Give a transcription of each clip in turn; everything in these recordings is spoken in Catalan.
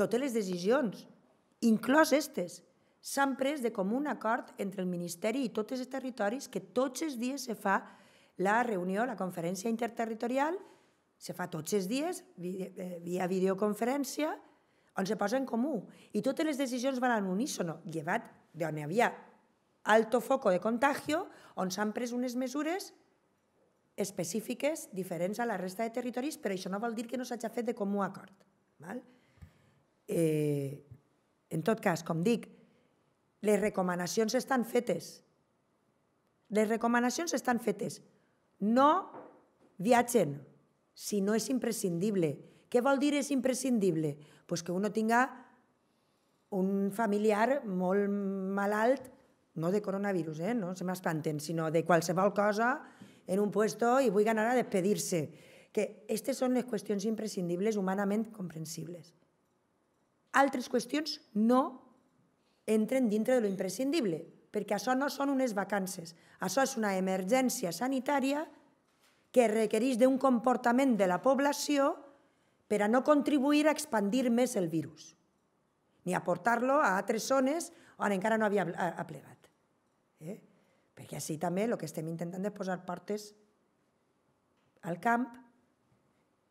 totes les decisions, inclòs aquestes, s'han pres de comú un acord entre el Ministeri i tots els territoris que tots els dies se fa la reunió, la conferència interterritorial, se fa tots els dies eh, via videoconferència, on se posa en comú. I totes les decisions van en unísono, llevat d'on hi havia alto foco de contagio, on s'han pres unes mesures específiques diferents a la resta de territoris, però això no vol dir que no s'hagi fet de comú acord. Val? Eh, en tot cas, com dic, les recomanacions estan fetes. Les recomanacions estan fetes. No viatgen si no és imprescindible. Què vol dir és imprescindible? Pues que uno tinga un familiar molt malalt, no de coronavirus, eh? no se m'espanten, sinó de qualsevol cosa en un puesto i vull anar a despedir-se. Que aquestes són les qüestions imprescindibles, humanament comprensibles. Altres qüestions no entren dintre de lo imprescindible, perquè això no són unes vacances, això és una emergència sanitària que requereix d'un comportament de la població per a no contribuir a expandir més el virus, ni a portar-lo a altres zones on encara no havia aplegat. Eh? Perquè així també el que estem intentant és posar portes al camp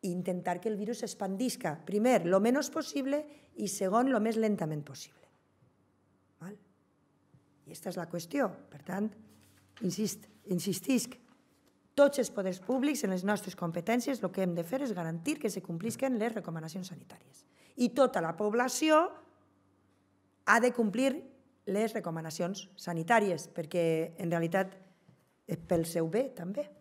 intentar que el virus s'expandisca, primer, lo menys possible i segon, lo més lentament possible. Val? I aquesta és la qüestió. Per tant, insist, insistisc, tots els poders públics en les nostres competències el que hem de fer és garantir que se complisquen les recomanacions sanitàries. I tota la població ha de complir les recomanacions sanitàries, perquè en realitat és pel seu bé també.